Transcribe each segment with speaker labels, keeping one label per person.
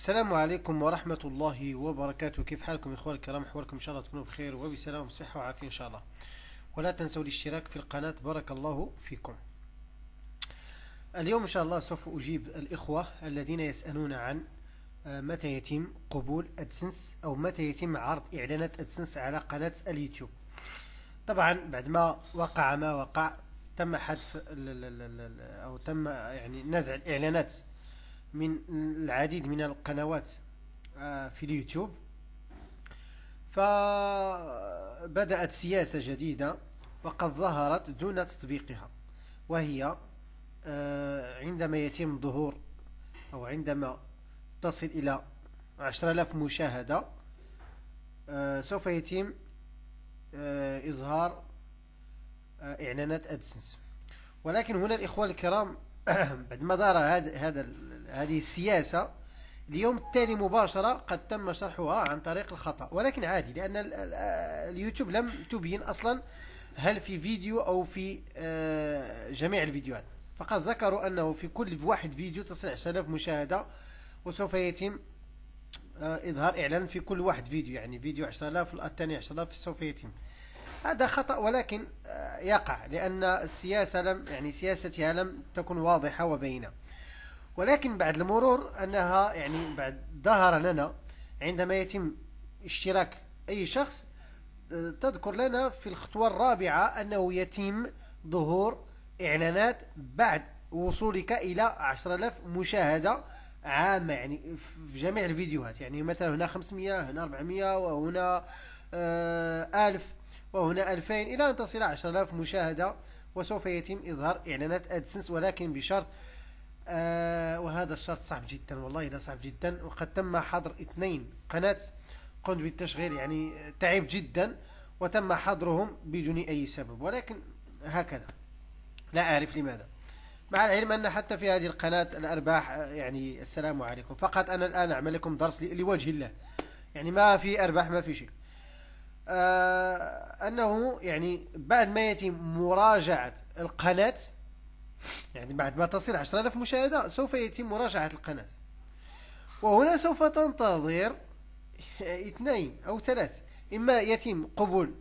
Speaker 1: السلام عليكم ورحمة الله وبركاته كيف حالكم إخواني الكرام أحوالكم إن شاء الله تكونوا بخير وبسلام وصحة وعافية إن شاء الله ولا تنسوا الاشتراك في القناة بارك الله فيكم اليوم إن شاء الله سوف أجيب الإخوة الذين يسألون عن آه، متى يتم قبول أدسنس أو متى يتم عرض إعلانات أدسنس على قناة اليوتيوب طبعا بعد ما وقع ما وقع تم حذف أو تم يعني نزع الإعلانات من العديد من القنوات آه، في اليوتيوب فبدأت سياسة جديدة وقد ظهرت دون تطبيقها وهي آه، عندما يتم ظهور أو عندما تصل إلى عشر آلاف مشاهدة آه، سوف يتم إظهار إعلانات أدسنس ولكن هنا الإخوة الكرام بعد ما دار هذا هذه السياسة اليوم التالي مباشرة قد تم شرحها عن طريق الخطأ ولكن عادي لأن آه، اليوتيوب لم تبين أصلا هل في فيديو أو في آه، جميع الفيديوهات فقد ذكروا أنه في كل واحد فيديو تصل 10000 مشاهدة وسوف يتم آه، إظهار إعلان في كل واحد فيديو يعني فيديو عشرة 10000 والثاني آلاف سوف يتم هذا خطأ ولكن يقع لأن السياسة لم يعني سياستها لم تكن واضحة وبينة ولكن بعد المرور أنها يعني بعد ظهر لنا عندما يتم اشتراك أي شخص تذكر لنا في الخطوة الرابعة أنه يتم ظهور إعلانات بعد وصولك إلى 10000 مشاهدة عامة يعني في جميع الفيديوهات يعني مثلا هنا 500 هنا 400 وهنا 1000 آه، وهنا 2000 إلى أن تصل 10000 مشاهدة وسوف يتم إظهار إعلانات أدسنس ولكن بشرط آه، وهذا الشرط صعب جدا والله لا صعب جدا وقد تم حظر اثنين قناة قمت بالتشغيل يعني تعب جدا وتم حظرهم بدون أي سبب ولكن هكذا لا أعرف لماذا مع العلم أن حتى في هذه القناة الأرباح آه، يعني السلام عليكم فقط أنا الآن أعمل لكم درس لوجه الله يعني ما في أرباح ما في شيء آه أنه يعني بعد ما يتم مراجعة القناة يعني بعد ما تصل 10000 مشاهدة سوف يتم مراجعة القناة وهنا سوف تنتظر اثنين أو ثلاث إما يتم قبول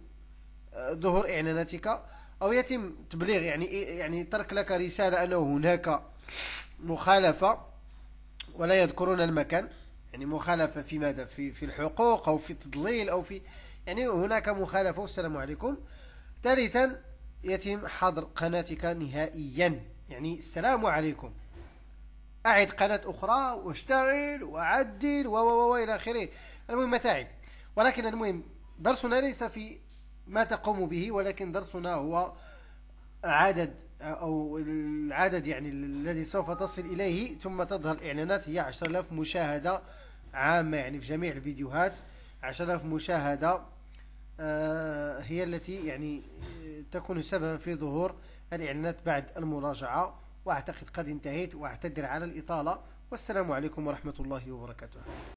Speaker 1: آه، ظهور إعلاناتك أو يتم تبليغ يعني يعني ترك لك رسالة أنه هناك مخالفة ولا يذكرون المكان يعني مخالفة في ماذا في في الحقوق أو في التضليل أو في يعني هناك مخالفة والسلام عليكم ثالثا يتم حظر قناتك نهائيا يعني السلام عليكم أعد قناة أخرى واشتغل وأعدل و و و إلى آخره المهم متاعب ولكن المهم درسنا ليس في ما تقوم به ولكن درسنا هو عدد أو العدد يعني الذي سوف تصل إليه ثم تظهر الإعلانات هي 10000 مشاهدة عامة يعني في جميع الفيديوهات 10000 مشاهدة آه، هي التي يعني تكون سببا في ظهور الإعلانات بعد المراجعة وأعتقد قد انتهيت وأعتذر على الإطالة والسلام عليكم ورحمة الله وبركاته